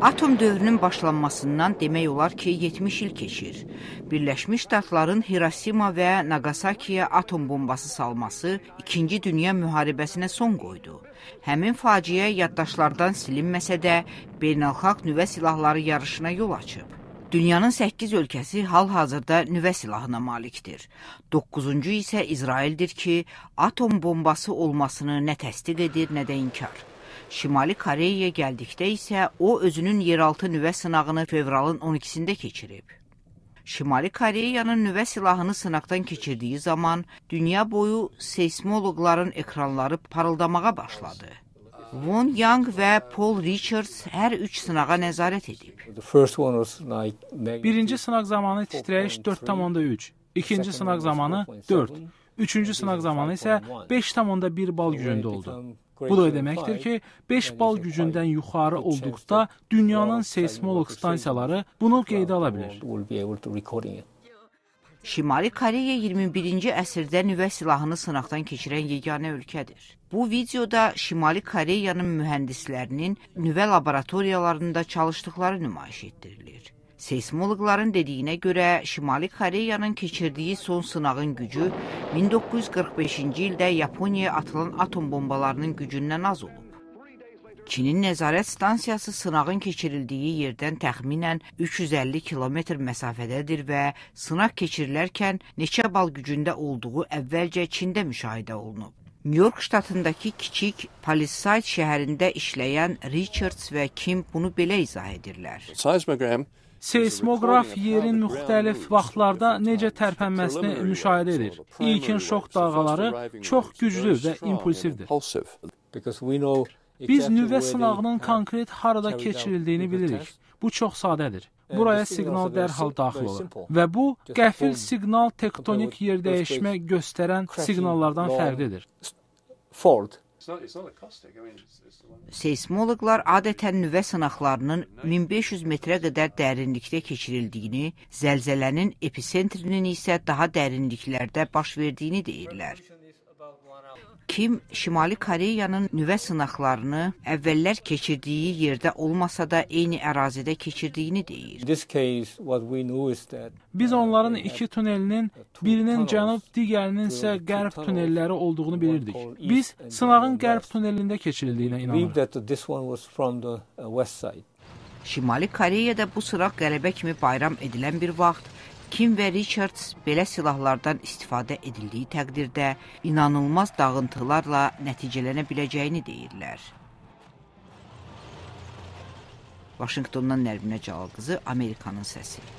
Atom dövrünün başlanmasından demək olar ki, 70 il keçir. Birləşmiş Ştatların Hirosima və Nagasakiyə atom bombası salması 2-ci Dünya müharibəsinə son qoydu. Həmin faciə yaddaşlardan silinməsə də, beynəlxalq nüvə silahları yarışına yol açıb. Dünyanın 8 ölkəsi hal-hazırda nüvə silahına malikdir. 9-cu isə İsraildir ki, atom bombası olmasını nə təsdiq edir, nə də inkar. Şimali Koreyaya gəldikdə isə o özünün yeraltı nüvə sınağını fevralın 12-sində keçirib. Şimali Koreyanın nüvə silahını sınaqdan keçirdiyi zaman dünya boyu seismoloqların ekranları parıldamağa başladı. Von Yang və Paul Richards hər üç sınağa nəzarət edib. Birinci sınaq zamanı titrəyiş 4,3, ikinci sınaq zamanı 4, üçüncü sınaq zamanı isə 5,1 bal gücündə oldu. Bu da deməkdir ki, 5 bal gücündən yuxarı olduqda dünyanın seysmoloq stansiyaları bunu qeydə ala bilər. Şimali Koreya 21-ci əsrdə nüvə silahını sınaqdan keçirən yeganə ölkədir. Bu videoda Şimali Koreyanın mühəndislərinin nüvə laboratoriyalarında çalışdıqları nümayiş etdirilir. Seysmoloqların dediyinə görə Şimali Koreyanın keçirdiyi son sınağın gücü 1945-ci ildə Yaponiyaya atılan atom bombalarının gücündən az olub. Çinin nəzarət stansiyası sınağın keçirildiyi yerdən təxminən 350 kilometr məsafədədir və sınaq keçirilərkən neçə bal gücündə olduğu əvvəlcə Çində müşahidə olunub. Nyu-York ştatındakı kiçik Palisade şəhərində işləyən Richards və Kim bunu belə izah edirlər. Seismogram Seismoqraf yerin müxtəlif vaxtlarda necə tərpənməsini müşahidə edir. İlkin şok dalğaları çox güclü və impulsivdir. Biz nüvə sınağının konkret harada keçirildiyini bilirik. Bu çox sadədir. Buraya siqnal dərhal daxil olur və bu qəfil siqnal tektonik yer dəyişmə göstərən siqnallardan fərqlidir. Ford Seysmoloqlar adətən nüvə sınaqlarının 1500 metrə qədər dərinlikdə keçirildiyini, zəlzələnin episentrinin isə daha dərinliklərdə baş verdiyini deyirlər. Kim Şimali Koreyanın nüvə sınaqlarını əvvəllər keçirdiyi yerdə olmasa da eyni ərazidə keçirdiyini deyir. Biz onların iki tunelinin birinin cənub, digərinin isə qərb tunelləri olduğunu bilirdik. Biz sınağın qərb tunelində keçirildiyinə inanırıq. Uh, Şimali Koreyada bu sıraq qələbə kimi bayram edilən bir vaxt Kim və Richards belə silahlardan istifadə edildiyi təqdirdə inanılmaz dağıntılarla nəticələnə biləcəyini deyirlər. Vaşinqtondan Nərminə Cəlal qızı, Amerikanın səsi.